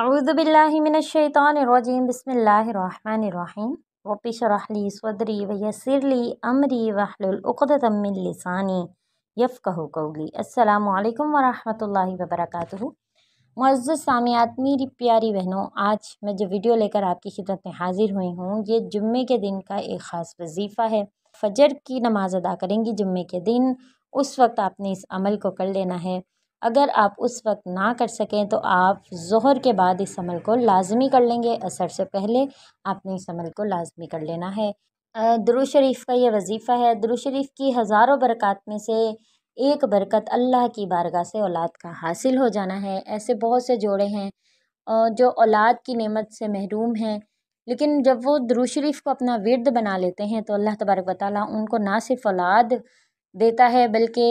अज़बिल्लिमिनशैतरजीम बसमीम वपिशरहली सदरी वयसरली अमरी वहलुलतमिल यफ़ कहो कौली असलकम वरहमल वबरक मज़ सामियात मेरी प्यारी बहनों आज मैं जो वीडियो लेकर आपकी खिदत में हाज़िर हुई हूँ ये जुम्मे के दिन का एक ख़ास वजीफ़ा है फ़जर की नमाज़ अदा करेंगी जुम्मे के दिन उस वक्त आपने इस अमल को कर लेना है अगर आप उस वक्त ना कर सकें तो आप ज़ोहर के बाद इस अमल को लाज़मी कर लेंगे असर से पहले आपने इस अमल को लाज़मी कर लेना है दुरू शरीफ़ का यह वजीफ़ा है दुरू शरीफ़ की हज़ारों बरक़ात में से एक बरकत अल्लाह की बारगाह से औलाद का हासिल हो जाना है ऐसे बहुत से जोड़े हैं जो औलाद की नेमत से महरूम हैं लेकिन जब वो दुरू शरीफ़ को अपना विरद बना लेते हैं तो अल्लाह तबारक वाली उनको ना सिर्फ औलाद देता है बल्कि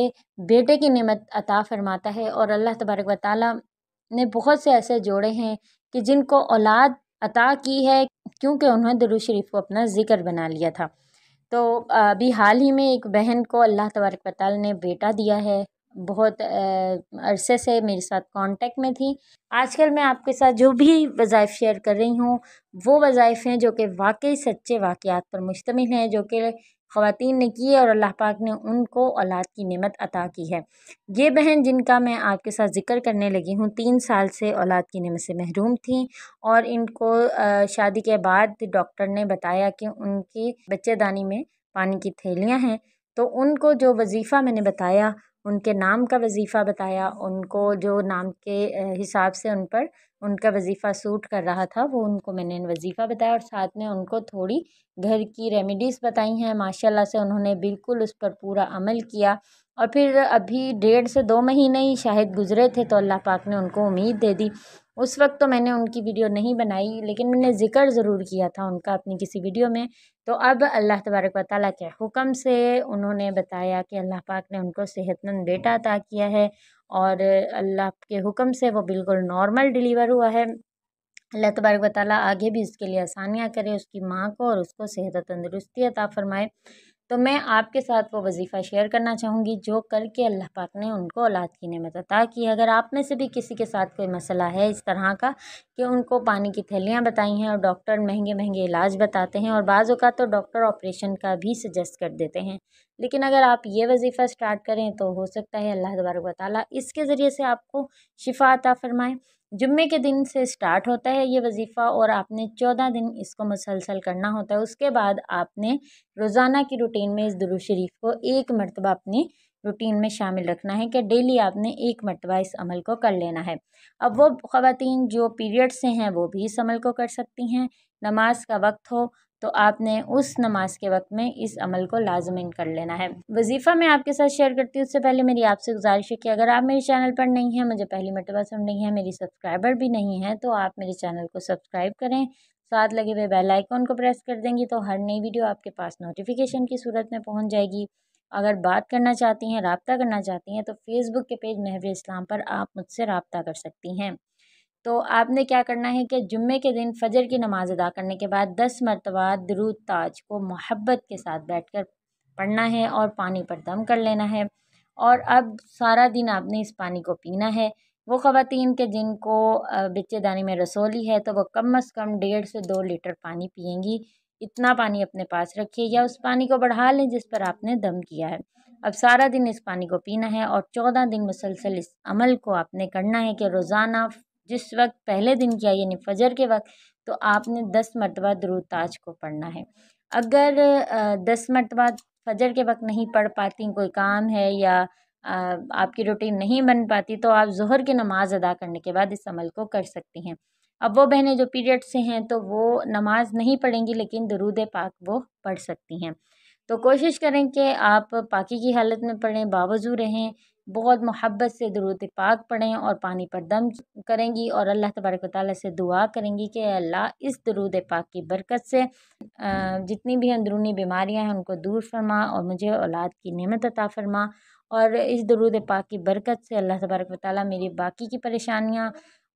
बेटे की नमत अता फ़रमाता है और अल्लाह तबारक व ने बहुत से ऐसे जोड़े हैं कि जिनको औलाद अता की है क्योंकि उन्होंने दरुज शरीफ़ को अपना ज़िक्र बना लिया था तो अभी हाल ही में एक बहन को अल्लाह तबारक व ने बेटा दिया है बहुत अरसे से मेरे साथ कांटेक्ट में थी आजकल मैं आपके साथ जो भी वज़ाइफ़ शेयर कर रही हूँ वो वज़ाइफ़ हैं जो कि वाकई सच्चे वाक़यात पर मुश्तमिल हैं जो कि ख़वातीन ने किए और अल्लाह पाक ने उनको औलाद की नेमत अता की है ये बहन जिनका मैं आपके साथ ज़िक्र करने लगी हूँ तीन साल से औलाद की नेमत से महरूम थी और इनको शादी के बाद डॉक्टर ने बताया कि उनकी बच्चेदानी में पानी की थैलियाँ हैं तो उनको जो वजीफ़ा मैंने बताया उनके नाम का वजीफ़ा बताया उनको जो नाम के हिसाब से उन पर उनका वजीफ़ा सूट कर रहा था वो उनको मैंने वजीफ़ा बताया और साथ में उनको थोड़ी घर की रेमेडीज़ बताई हैं माशाल्लाह से उन्होंने बिल्कुल उस पर पूरा अमल किया और फिर अभी डेढ़ से दो महीने ही शायद गुज़रे थे तो अल्लाह पाक ने उनको उम्मीद दे दी उस वक्त तो मैंने उनकी वीडियो नहीं बनाई लेकिन मैंने ज़िक्र ज़रूर किया था उनका अपनी किसी वीडियो में तो अब अल्लाह तबारक वाल के हुक्म से उन्होंने बताया कि अल्लाह पाक ने उनको सेहतमंद बेटा अता किया है और अल्लाह के हुक्म से वो बिल्कुल नॉर्मल डिलीवर हुआ है अल्लाह तबारक वाली आगे भी इसके लिए आसानियाँ करे उसकी माँ को और उसको सेहत तंदुरुस्ती अता फ़रमाए तो मैं आपके साथ वो वजीफ़ा शेयर करना चाहूँगी जो कल के अल्लाह पाक ने उनको औलाद की नमत अता की अगर आप में से भी किसी के साथ कोई मसला है इस तरह का कि उनको पानी की थैलियाँ बताई हैं और डॉक्टर महंगे महंगे इलाज बताते हैं और बाज़ का तो डॉक्टर ऑपरेशन का भी सजेस्ट कर देते हैं लेकिन अगर आप ये वजीफ़ा स्टार्ट करें तो हो सकता है अल्लाह तबारक वाली इसके ज़रिए से आपको शिफा अता फरमाएँ जुम्मे के दिन से स्टार्ट होता है ये वजीफ़ा और आपने चौदह दिन इसको मुसलसल करना होता है उसके बाद आपने रोज़ाना की रूटीन में इस दुरूद शरीफ को एक मरतबा अपनी रूटीन में शामिल रखना है कि डेली आपने एक मरतबा इस अमल को कर लेना है अब वो ख़वातीन जो पीरियड से हैं वो भी इस अमल को कर सकती हैं नमाज का वक्त हो तो आपने उस नमाज के वक्त में इस अमल को लाजमिन कर लेना है वजीफ़ा मैं आपके साथ शेयर करती हूँ उससे पहले मेरी आपसे गुजारिश है कि अगर आप मेरे चैनल पर नहीं हैं मुझे पहली मरतबा सुन रही हैं मेरी सब्सक्राइबर भी नहीं है तो आप मेरे चैनल को सब्सक्राइब करें साथ लगे हुए बेल आइकॉन को प्रेस कर देंगी तो हर नई वीडियो आपके पास नोटिफिकेशन की सूरत में पहुँच जाएगी अगर बात करना चाहती हैं रबता करना चाहती हैं तो फ़ेसबुक के पेज महवे इस्लाम पर आप मुझसे रबता कर सकती हैं तो आपने क्या करना है कि जुम्मे के दिन फजर की नमाज़ अदा करने के बाद दस मरतबा दरूद ताज को मोहब्बत के साथ बैठ कर पढ़ना है और पानी पर दम कर लेना है और अब सारा दिन आपने इस पानी को पीना है वो ख़वातीन के जिनको बच्चेदानी में रसोली है तो वो कम अज़ कम डेढ़ से दो लीटर पानी पियेंगी इतना पानी अपने पास रखिए या उस पानी को बढ़ा लें जिस पर आपने दम किया है अब सारा दिन इस पानी को पीना है और चौदह दिन मुसलसल इस अमल को आपने करना है कि रोज़ाना जिस वक्त पहले दिन किया यानी फजर के वक्त तो आपने दस मरतबा दरूद ताज को पढ़ना है अगर दस मरतबा फजर के वक्त नहीं पढ़ पाती कोई काम है या आपकी रूटीन नहीं बन पाती तो आप जहर की नमाज़ अदा करने के बाद इस अमल को कर सकती हैं अब वो बहनें जो पीरियड से हैं तो वो नमाज़ नहीं पढ़ेंगी लेकिन दरूद पाक वो पढ़ सकती हैं तो कोशिश करें कि आप पाकि की हालत में पढ़ें बावजू रहें बहुत मोहब्बत से दरुद पाक पढ़ें और पानी पर दम करेंगी और अल्लाह तबारक ताली से दुआ करेंगी कि अल्लाह इस दुरूद पाक की बरकत से जितनी भी अंदरूनी बीमारियां हैं उनको दूर फरमा और मुझे औलाद की नेमत अता फरमा और इस दुरूद पाक की बरकत से अल्लाह तबारक ताली मेरी बाकी की परेशानियाँ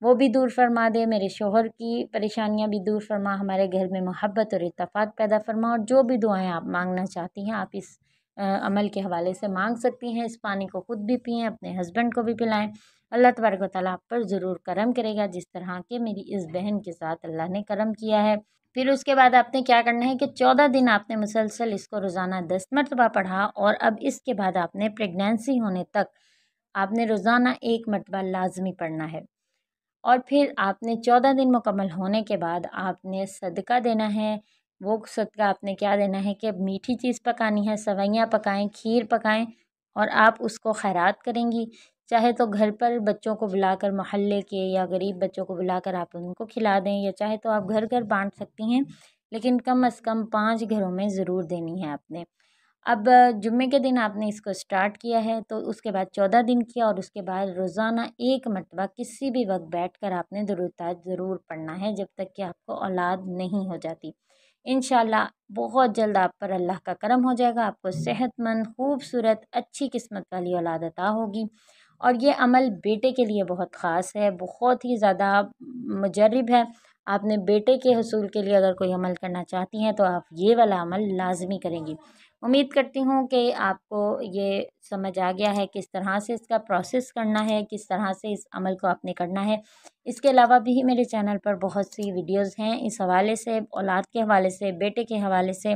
वो भी दूर फरमा दे मेरे शोहर की परेशानियाँ भी दूर फरमा हमारे घर में मोहब्बत और इतफ़ाक़ पैदा फरमा और जो भी दुआएँ आप मांगना चाहती हैं आप इस अमल के हवाले से मांग सकती हैं इस पानी को ख़ुद भी पिएं अपने हस्बैंड को भी पिलाएं अल्लाह तबारक वाली आप पर ज़रूर करम करेगा जिस तरह के मेरी इस बहन के साथ अल्लाह ने करम किया है फिर उसके बाद आपने क्या करना है कि चौदह दिन आपने मुसलसल इसको रोज़ाना दस मरतबा पढ़ा और अब इसके बाद आपने प्रेगनेंसी होने तक आपने रोज़ाना एक मरतबा लाजमी पढ़ना है और फिर आपने चौदह दिन मुकम्मल होने के बाद आपने सदका देना है वो सत्रह आपने क्या देना है कि अब मीठी चीज़ पकानी है सवैयाँ पकाएं खीर पकाएं और आप उसको खैरात करेंगी चाहे तो घर पर बच्चों को बुलाकर महल्ले के या गरीब बच्चों को बुलाकर आप उनको खिला दें या चाहे तो आप घर घर बांट सकती हैं लेकिन कम अज़ कम पाँच घरों में ज़रूर देनी है आपने अब जुम्मे के दिन आपने इसको स्टार्ट किया है तो उसके बाद चौदह दिन किया और उसके बाद रोज़ाना एक मरतबा किसी भी वक्त बैठ कर आपने दरुताज ज़रूर पढ़ना है जब तक कि आपको औलाद नहीं हो जाती इन बहुत जल्द आप पर अल्लाह का करम हो जाएगा आपको सेहतमंद खूबसूरत अच्छी किस्मत वाली औलाद अता होगी और ये अमल बेटे के लिए बहुत ख़ास है बहुत ही ज़्यादा मजरब है आपने बेटे के हसूल के लिए अगर कोई अमल करना चाहती हैं तो आप ये वाला अमल लाजमी करेंगी उम्मीद करती हूँ कि आपको ये समझ आ गया है किस तरह से इसका प्रोसेस करना है किस तरह से इस अमल को आपने करना है इसके अलावा भी मेरे चैनल पर बहुत सी वीडियोस हैं इस हवाले से औलाद के हवाले से बेटे के हवाले से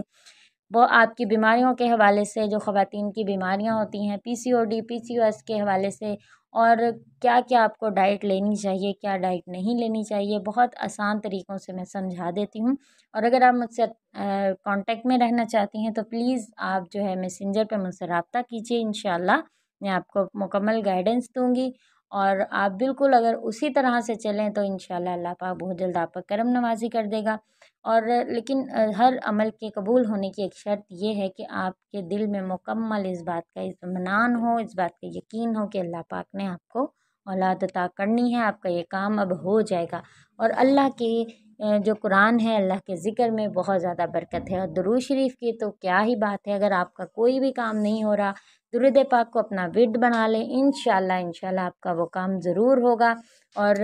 वो आपकी बीमारियों के हवाले से जो ख़वान की बीमारियाँ होती हैं P C O D P C O S के हवाले से और क्या क्या आपको डाइट लेनी चाहिए क्या डाइट नहीं लेनी चाहिए बहुत आसान तरीक़ों से मैं समझा देती हूँ और अगर आप मुझसे कांटेक्ट में रहना चाहती हैं तो प्लीज़ आप जो है मैसेंजर पे मुझसे रबता कीजिए इन मैं आपको मुकम्मल गाइडेंस दूँगी और आप बिल्कुल अगर उसी तरह से चलें तो इन शाला पाक बहुत जल्द आप पर करम नवाजी कर देगा और लेकिन हर अमल के कबूल होने की एक शर्त यह है कि आपके दिल में मुकम्मल इस बात का इतमान हो इस बात का यकीन हो कि अल्लाह पाक ने आपको औलाद अता करनी है आपका ये काम अब हो जाएगा और अल्लाह के जो कुरान है अल्लाह के ज़िक्र में बहुत ज़्यादा बरकत है और दुरूद शरीफ की तो क्या ही बात है अगर आपका कोई भी काम नहीं हो रहा दुरुद पाक को अपना विड बना लें इन शाला आपका वो काम ज़रूर होगा और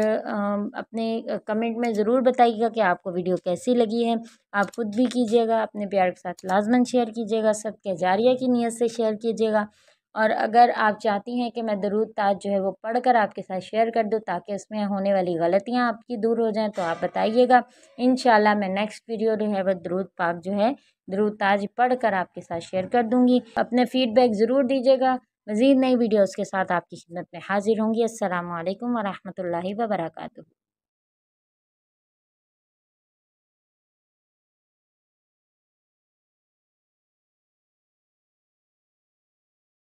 अपने कमेंट में ज़रूर बताइएगा कि आपको वीडियो कैसी लगी है आप खुद भी कीजिएगा अपने प्यार के साथ लाजमन शेयर कीजिएगा सबके जारिया की नीयत से शेयर कीजिएगा और अगर आप चाहती हैं कि मैं दरूद ताज जो है वो पढ़ कर आपके साथ शेयर कर दूँ ताकि उसमें होने वाली गलतियाँ आपकी दूर हो जाएँ तो आप बताइएगा इन मैं नेक्स्ट वीडियो जो है वह दरूद पाक जो है दरूद ताज पढ़ कर आपके साथ शेयर कर दूँगी अपने फीडबैक ज़रूर दीजिएगा मज़ीद नई वीडियोज़ के साथ आपकी खिदमत में हाजिर होंगी असल वरहमल वर्का